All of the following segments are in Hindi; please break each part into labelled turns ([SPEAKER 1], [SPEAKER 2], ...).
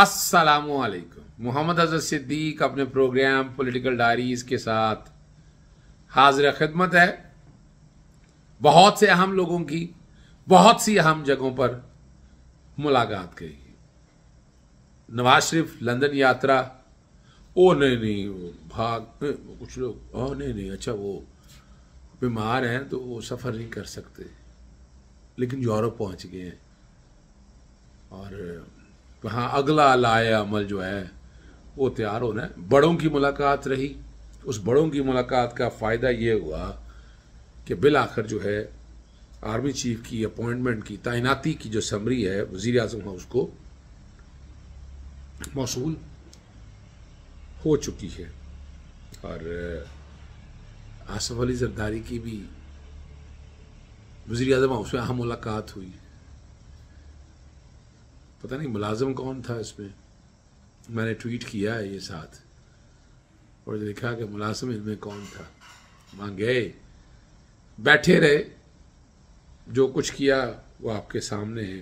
[SPEAKER 1] असलकुम मोहम्मद अजर सिद्दीक अपने प्रोग्राम पॉलिटिकल डायरीज के साथ हाजिर खिदमत है बहुत से अहम लोगों की बहुत सी अहम जगहों पर मुलाकात करेगी नवाज शरीफ लंदन यात्रा ओ नहीं नहीं वो भाग कुछ लोग ओ नहीं नहीं अच्छा वो बीमार हैं तो वो सफ़र नहीं कर सकते लेकिन यूरोप पहुंच गए हैं और हाँ अगला लाए अमल जो है वो तैयार होना है बड़ों की मुलाकात रही उस बड़ों की मुलाकात का फ़ायदा ये हुआ कि बिल आखिर जो है आर्मी चीफ की अपॉइंटमेंट की तैनाती की जो समरी है वज़ी अजम है उसको मौसू हो चुकी है और आसफ़ अली जरदारी की भी वज़ी अजम हाउस में अहम मुलाकात हुई पता नहीं मुलाजम कौन था इसमें मैंने ट्वीट किया है ये साथ और लिखा कि मुलाजम इनमें कौन था गए बैठे रहे जो कुछ किया वो आपके सामने है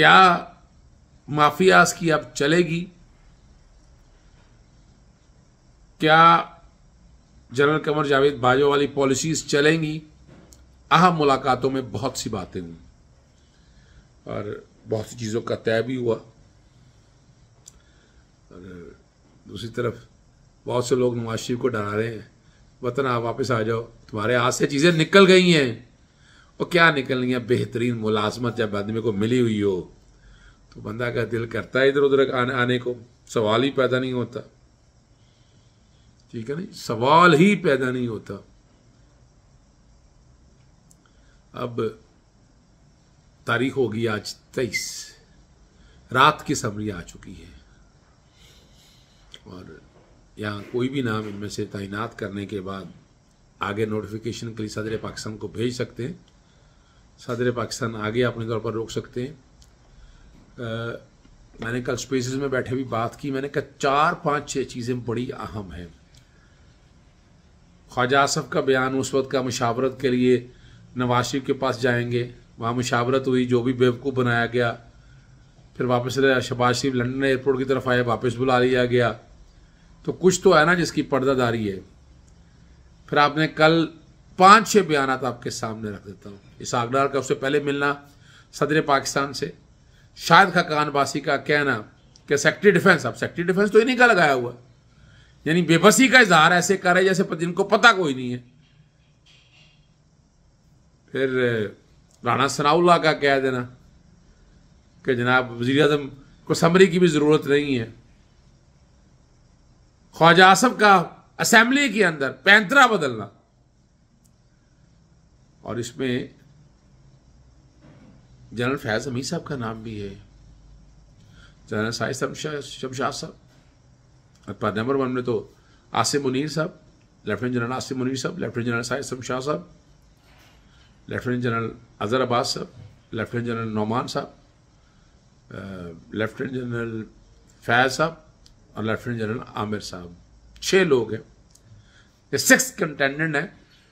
[SPEAKER 1] क्या माफियास की अब चलेगी क्या जनरल कमर जावेद बाजो वाली पॉलिसीज चलेंगी अहम मुलाकातों में बहुत सी बातें हुई और बहुत सी चीज़ों का तय भी हुआ और दूसरी तरफ बहुत से लोग नवाज शरीफ को डरा रहे हैं वतन आप वापस आ जाओ तुम्हारे हाथ से चीज़ें निकल गई हैं और क्या निकल निकलनी है बेहतरीन मुलाजमत जब आदमी को मिली हुई हो तो बंदा का दिल करता है इधर उधर आने, आने को सवाल ही पैदा नहीं होता ठीक है नहीं सवाल ही पैदा नहीं होता अब तारीख होगी आज तेईस रात की समरी आ चुकी है और यहाँ कोई भी नाम इनमें से तैनात करने के बाद आगे नोटिफिकेशन के लिए सदर पाकिस्तान को भेज सकते हैं सदर पाकिस्तान आगे अपने तौर पर रोक सकते हैं आ, मैंने कल स्पेसिस में बैठे भी बात की मैंने कहा चार पांच छह चीज़ें बड़ी अहम हैं ख्वाजा आसफ़ का बयान उस वक्त का मशावरत के लिए नवाज शरीफ के पास जाएंगे वहाँ मुशावरत हुई जो भी बेवकूफ़ बनाया गया फिर वापस शहबाज शरीफ लंदन एयरपोर्ट की तरफ आए वापस बुला लिया गया तो कुछ तो है ना जिसकी पर्दादारी है फिर आपने कल पाँच छः बयान आपके सामने रख देता हूँ इस आगदार का उससे पहले मिलना सदर पाकिस्तान से शायद खाकान बासी का कहना कि सेक्रेटरी डिफेंस अब सेक्रेटरी डिफेंस तो इन्हीं का लगाया हुआ यानी बेबसी का इजहार ऐसे कर रहे जैसे जिनको पता कोई नहीं है फिर राणा सनाउल्ला का कह देना कि जनाब वज़ी अजम को समरी की भी ज़रूरत नहीं है ख्वाजा आसफ का असम्बली के अंदर पैंतरा बदलना और इसमें जनरल फैज़ अमीर साहब का नाम भी है जनरल साहिद शमशाद साहब पद नंबर वन में तो आसिम मुनीर साहब लेफ्टिनेंट जनरल आसिम मुनीर साहब लेफ्टिनेंट जनरल साहिद शमशाद साहब लेफ्टिनेंट जनरल अजहर अब्बास साहब लेफ्टिनेंट जनरल नौमान साहब लेफ्टिनेंट जनरल फैज साहब और लेफ्टिनेंट जनरल आमिर साहब छः लोग हैं ये सिक्स कंटेंडेंट हैं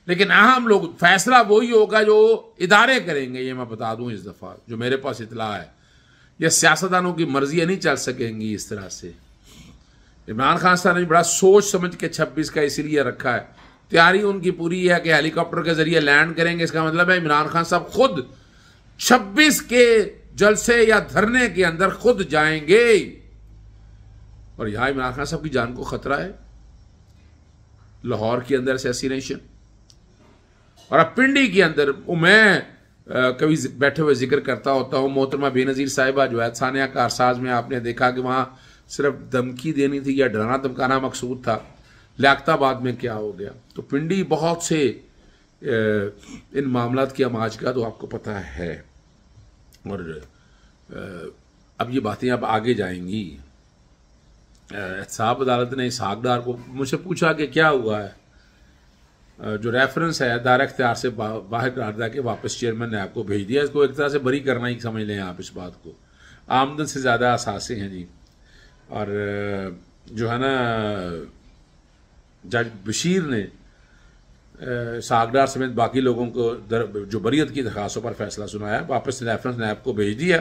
[SPEAKER 1] लेकिन अहम लोग फैसला वही होगा जो इदारे करेंगे ये मैं बता दूं इस दफ़ा जो मेरे पास इतला है यह सियासतदानों की मर्जियाँ नहीं चल सकेंगी इस तरह से इमरान खान साहब ने बड़ा सोच समझ के छब्बीस का इसीलिए रखा है तैयारी उनकी पूरी है कि हेलीकॉप्टर के ज़रिए लैंड करेंगे इसका मतलब है इमरान खान साहब खुद छब्बीस के जलसे या धरने के अंदर खुद जाएंगे और यहां इमरान खान साहब की जान को ख़तरा है लाहौर के अंदर असैसिनेशन और अब पिंडी के अंदर मैं कभी बैठे हुए जिक्र करता होता हूं मोहतरमा बेनज़ीर साहिबा जो है सानिया कारसाज में आपने देखा कि वहां सिर्फ धमकी देनी थी या डराना धमकाना मकसूद था लियाताबाद में क्या हो गया तो पिंडी बहुत से इन मामला की का तो आपको पता है और अब ये बातें अब आगे जाएंगी साहब अदालत ने इस हाकदार को मुझसे पूछा कि क्या हुआ है जो रेफरेंस है दार अख्तियार से बा, बाहर करार दिया के वापस चेयरमैन ने आपको भेज दिया इसको एक तरह से बरी करना ही समझ लें आप इस बात को आमदन से ज़्यादा असासे हैं जी और जो है ना जज बशीर ने सागडार समेत बाकी लोगों को दर, जो बरीत की दरखास्तों पर फैसला सुनाया वापस रेफरेंस नैब को भेज दिया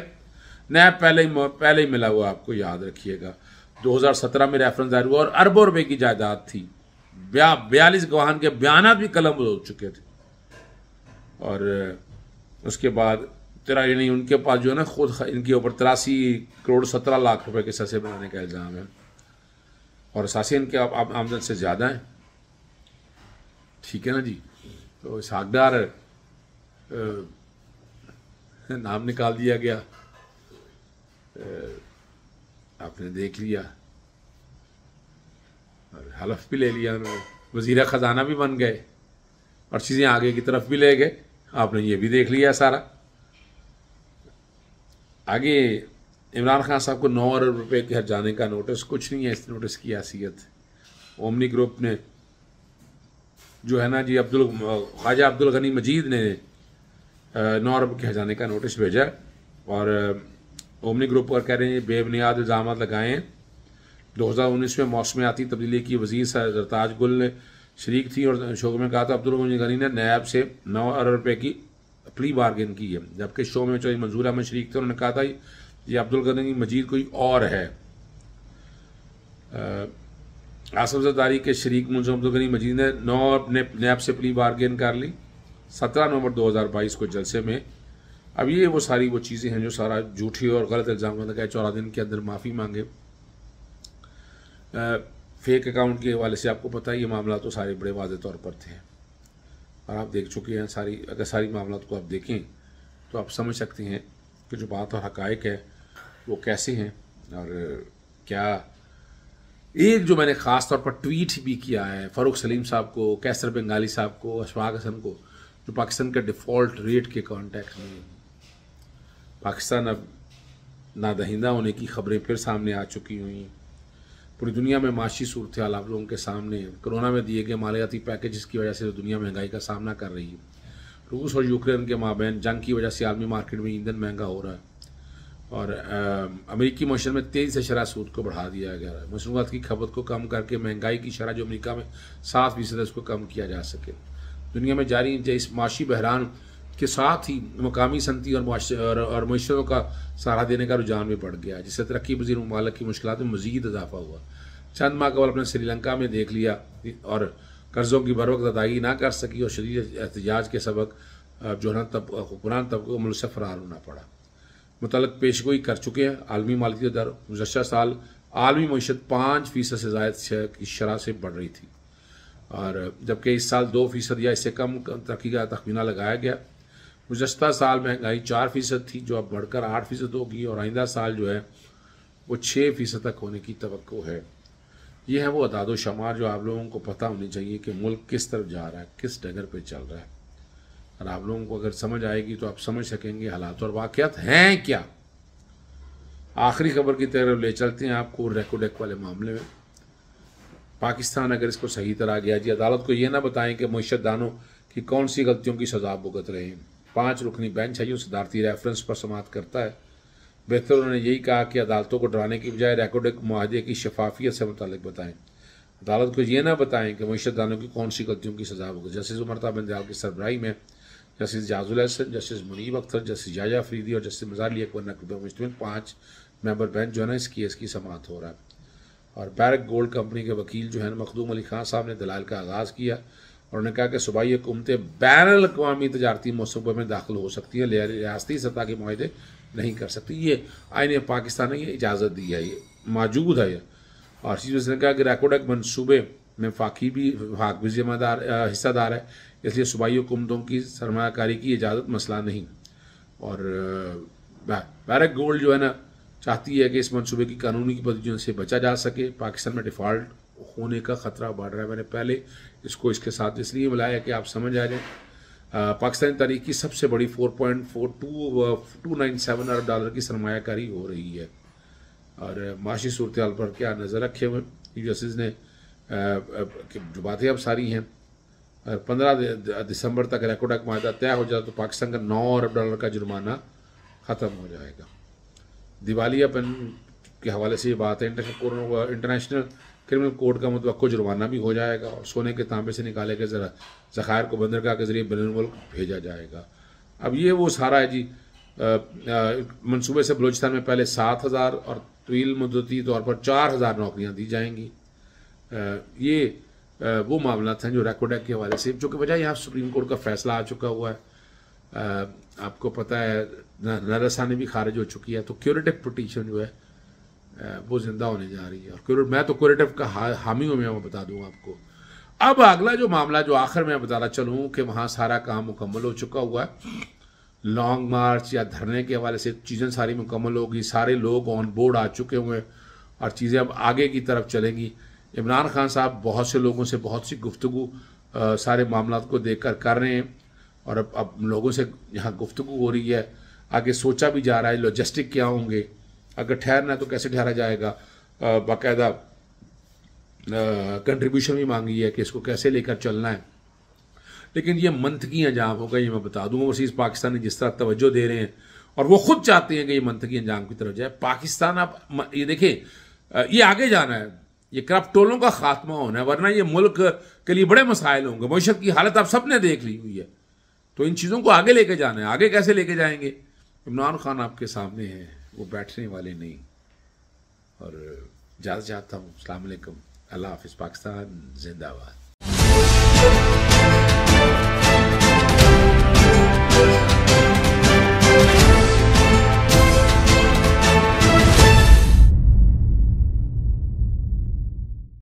[SPEAKER 1] नैब पहले ही पहले ही मिला हुआ आपको याद रखिएगा 2017 में रेफरेंस दायर हुआ और अरबों रुपए की जायदाद थी ब्या बयालीस गवाहान के बयान भी कलम हो चुके थे और उसके बाद तेरा यानी उनके पास जो है ना खुद इनके ऊपर तिरासी करोड़ सत्रह लाख रुपए के ससे बनाने का इल्ज़ाम है और असासी इनके आप, आप आमदन से ज़्यादा हैं ठीक है ना जी तो इस नाम निकाल दिया गया आपने देख लिया और हलफ भी ले लिया उन्होंने वजीर ख़जाना भी बन गए और चीज़ें आगे की तरफ भी ले गए आपने ये भी देख लिया सारा आगे इमरान खान साहब को नौ अरब रुपए के हर जाने का नोटिस कुछ नहीं है इस नोटिस की हैसियत ओमनी ग्रुप ने जो है ना जी अब्दुल ख्वाजा अब्दुल गनी मजीद ने नौ अरब के हजाने का नोटिस भेजा और ओमनी ग्रुप पर कह रहे हैं बेबुनियाद इल्ज़ाम लगाए हैं दो हज़ार उन्नीस में मौसमियाती तब्दीली की वजीर सरताज गुल ने शरीक थी और शो में कहा था अब्दुल गनी ने नायब से नौ अरब रुपये की प्ली बारगेन की है जबकि शो में चौधरी मंजूर अहमद शरीक थे उन्होंने कहा था ये अब्दुल गनी मजीद कोई और है आसफ जदारी के शरीक मुंश अब्दुल गनी मजीद ने नौ ने नैब से प्ली बारगेन कर ली सत्रह नवंबर बाईस को जलसे में अब ये वो सारी वो चीज़ें हैं जो सारा झूठी और गलत इल्ज़ाम लगाए चौदह दिन के अंदर माफ़ी मांगे फेक अकाउंट के हवाले से आपको पता है ये मामला तो सारे बड़े वाजे तौर पर थे और आप देख चुके हैं सारी अगर सारी मामला को आप देखें तो आप समझ सकते हैं कि जो बात और हकायक है वो कैसे हैं और क्या एक जो मैंने ख़ास तौर पर ट्वीट भी किया है फ़ारूक सलीम साहब को कैसर बंगाली साहब को अशफाक हसन को जो पाकिस्तान के डिफ़ॉल्ट रेट के कॉन्टैक्ट में पाकिस्तान अब नादहिंदा होने की खबरें फिर सामने आ चुकी हुई पूरी दुनिया में माशी सूरत हाल आप लोगों के सामने कोरोना में दिए गए मालियाती पैकेज की वजह से तो दुनिया महंगाई का सामना कर रही है रूस और यूक्रेन के माबेन जंग की वजह से आलमी मार्केट में ईंधन महंगा हो रहा है और अमेरिकी मशर में तेज़ी से शराब सूद को बढ़ा दिया गया है मसनूआत की खपत को कम करके महंगाई की शरह जो अमेरिका में सात फीसद उसको कम किया जा सके दुनिया में जारी इस माशी बहरान के साथ ही मकामी सनती और और, और मशरों का सहारा देने का रुझान भी बढ़ गया जिससे तरक्की पजीर ममालक की मुश्किल में मजीद इजाफा हुआ चंद माह कबल अपने श्रीलंका में देख लिया और कर्ज़ों की बरवक अदायगी ना कर सकी और शदीद एहतजाज के सबक जो है तब हुक्मरान तबको मुल्क फरार होना पड़ा मुतल पेश गोई कर चुके हैं आलमी मालकी दर गुजशत साल आलमी मीशत पाँच फ़ीसद से ज़ायद की शरह से बढ़ रही थी और जबकि इस साल दो फ़ीसद या इससे कम तरक्की का तखमीना लगाया गया गुजशत साल महंगाई चार फ़ीसद थी जो अब बढ़कर आठ फ़ीसद होगी और आइंदा साल जो है वो छः फ़ीसद तक होने की तो है ये है वो अदाद शुमार जो आप लोगों को पता होनी चाहिए कि मुल्क किस तरफ जा रहा है किस डगर पर चल रहा है और आप लोगों को अगर समझ आएगी तो आप समझ सकेंगे हालात और वाक़ात हैं क्या आखिरी खबर की तरफ ले चलते हैं आपको रेकोडेक वाले मामले में पाकिस्तान अगर इसको सही तरह गया जी अदालत को ये ना बताएं कि मीशत दानों की कौन सी गलतियों की सजा भुगत रहे हैं पाँच रुकनी बेंच है जो सिद्धार्थी रेफरेंस पर समाप्त करता है बेहतर उन्होंने यही कहा कि अदालतों को डराने की बजाय रेकोडेक माहे की शफाफियत से मुतल बताएं अदालत को ये ना बताएं कि मीशत दानों की कौन सी गलतियों की सजा भुगत जैसे उमरता बंदयाल की सरबराही में justice Ijazul Hasan justice Munib Akhtar justice Jaya Faridi और जस्टिस मजार अली अकबर नकबे मुश्तम पाँच मेंबर बेंच जो है ना इस केस की समात हो रहा है और बैरक गोल्ड कंपनी के वकील जो है ना मखदूम अली खान साहब ने दलाल का आगाज़ किया और उन्होंने कहा कि सूबाई हुकूमतें बैन अवी तजारती मनसूबे में दाखिल हो सकती हैं रियासती सतह के माहे नहीं कर सकती ये आईने पाकिस्तान ने यह इजाज़त दी है ये मौजूद है ये और चीज़ उसने कहा कि रेकोडक मनसूबे में फाकी भी फाक भी जिम्मेदार हिस्सादार है इसलिए सूबाई हुकूमतों की सरमाकारी की इजाज़त मसला नहीं और बैरक गोल्ड जो है ना चाहती है कि इस मनसूबे की कानूनी की पद्धतियों से बचा जा सके पाकिस्तान में डिफ़ॉल्ट होने का ख़तरा बढ़ रहा है मैंने पहले इसको इसके साथ इसलिए बुलाया कि आप समझ आ जाए पाकिस्तानी तारीख की सबसे बड़ी four point two nine seven अरब डॉलर की सरमाकारी हो रही है और माशी सूरत पर क्या नज़र रखे हुए यूएसएस ने जो बातें अब सारी हैं पंद्रह दिसंबर तक रेकोडक माहा तय हो जाए तो पाकिस्तान का नौ अरब डॉलर का जुर्माना ख़त्म हो जाएगा दिवालियापन के हवाले से ये बात है इंटरनेशनल इंटरनेशनल क्रिमिनल कोर्ट का मतलब को जुर्माना भी हो जाएगा और सोने के तांबे से निकाले के ज़रा ज़खायर को बंदरगाह के ज़रिए बैन भेजा जाएगा अब ये वो सारा है जी मनसूबे से बलूचिस्तान में पहले सात हज़ार और तवील मदती तौर पर चार हज़ार नौकरियाँ दी जाएंगी ये वो मामला था जो रेकोडेक के हवाले से जो कि वजह यहाँ सुप्रीम कोर्ट का फैसला आ चुका हुआ है आपको पता है नरसानी भी खारिज हो चुकी है तो क्यूरेटिव पटिशन जो है वो जिंदा होने जा रही है और क्यूरेट मैं तो क्यूरेटिव का हा, हामी हूँ मैं बता दूँ आपको अब अगला जो मामला जो आखिर मैं बताना चलूँ कि वहाँ सारा काम मुकम्मल हो चुका हुआ है लॉन्ग मार्च या धरने के हवाले से चीज़ें सारी मुकम्मल होगी सारे लोग ऑन बोर्ड आ चुके हुए हैं और चीज़ें अब आगे की तरफ चलेंगी इमरान खान साहब बहुत से लोगों से बहुत सी गुफ्तु सारे मामला को देख कर कर रहे हैं और अब अब लोगों से यहाँ गुफ्तु हो रही है आगे सोचा भी जा रहा है लॉजिस्टिक क्या होंगे अगर ठहरना है तो कैसे ठहरा जाएगा बाकायदा कंट्रीब्यूशन भी मांगी है कि इसको कैसे लेकर चलना है लेकिन ये मंथकी अंजाम होगा ये मैं बता दूंगा ओवरसीज़ पाकिस्तानी जिस तरह तवज्जो दे रहे हैं और वो खुद चाहते हैं कि ये मंथकी अंजाम की तरफ जाए पाकिस्तान आप ये देखें ये आगे जाना है ये करप्ट टोलों का खात्मा होना है वरना ये मुल्क के लिए बड़े मसाइल होंगे मीशत की हालत आप सबने देख ली हुई है तो इन चीज़ों को आगे लेके जाना है आगे कैसे लेके जाएंगे इमरान खान आपके सामने हैं वो बैठने वाले नहीं और जाता चाहता हूँ अलैक्म अल्लाह हाफिज़ पाकिस्तान जिंदाबाद